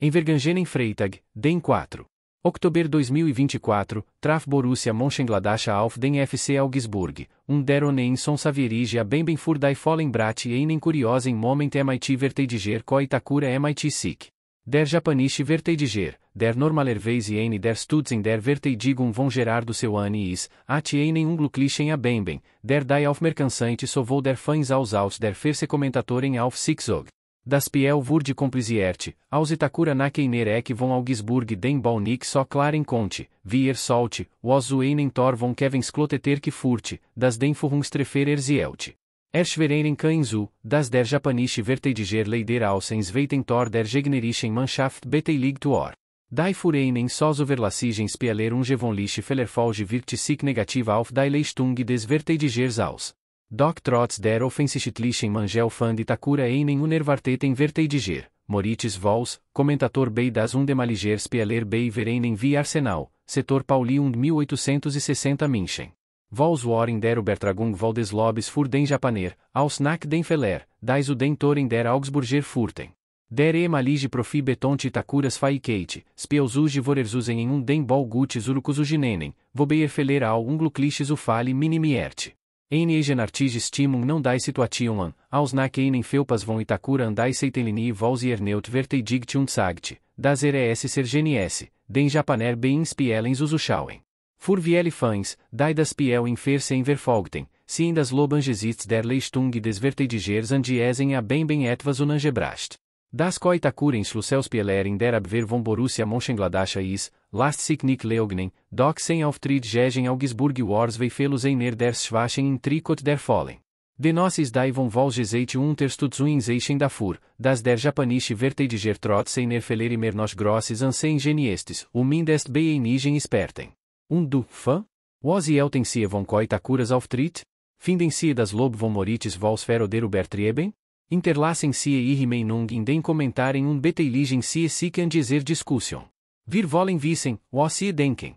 Em Vergangenen Freitag, DEN 4. Oktober 2024, Traf Borussia Mönchengladbach auf den FC Augsburg, um der ohne son Savierige a fur die Follen Brat einen Kuriosen Moment MIT Verteidiger Koi MIT Sick. Der Japanische Verteidiger, der normalerweise en der Stutzen der Verteidigung von Gerardo Seuani is, at einen Unglücklichen a Benben, der die Aufmerkansantes sowohl der Fans aus aus der Ferse Kommentatoren auf Sixog. Das Piel wurde Komplizierte, aus Itakura na Ek von Augsburg den Balnick so klaren Conte, Vier Solte, was Uenen Tor von Kevensklotteter Kloteterke furt, das den Verhungstrefer Erzielte. Erschwereren Kainzu, das der Japanische Verteidiger Leider Ausens Weiten Tor der Gegnerischen Mannschaft Beteilig Tuor. Die Fureinen Sosoverlassigens Pialerum Gevonliche Fellerfolge sich negativ auf die Leistung des Verteidigers aus. Doc trotz der Offensichtlichen Mangelfand Itakura einen Unerwarteten Verteidiger, Moritz Vols, comentator bei das Undemaliger Spieler bei verenen wie Arsenal, setor Pauli und 1860 München. Vols Warren der Obertragung Valdeslobes für den Japaner, aus Nack den Feller, das in der Augsburger Furten. Der Emalige Profi Beton Itakuras Faikate, Spielzuge Vorerzusen in um den Ball Gutes Urukusuginenen, Vobeer Feller au Unglucliches Ufali Minimierte. N egen stimum non dai situatium an, aus nac einen felpas von Itacura andai seitelini vols erneut vertei digtium sagt, das res sergenies, den japaner ben spielens Fur viele fãs, dai das piel in ferse in verfolgten, si in das lobangesits der leistung digers andiesen a bem ben etvas unangebrast. Das Koitakurens Schlusselspeelering der abver von Borussia Mönchengladbach is, last sich nicht leugnen, doch sein Auftritt gegen Augsburg wars weifelos einer der Schwachen in tricot der Fallen. Denosis daivon volgeseit unterstützung seichen fur das der japanische verteidiger trotz seiner Fehlerimer nos grosses anse geniestes, o mindest beinigen esperten. Um du, fã? Was elten sie von coitacuras Auftritt? Finden sie das Lob von Moritz Volsferoderu Bertrieben? interlacem sie Irrimenung in den comentarem um beteiligem sie sich an dizer Diskussion. Wir wollen wissen, was sie denken.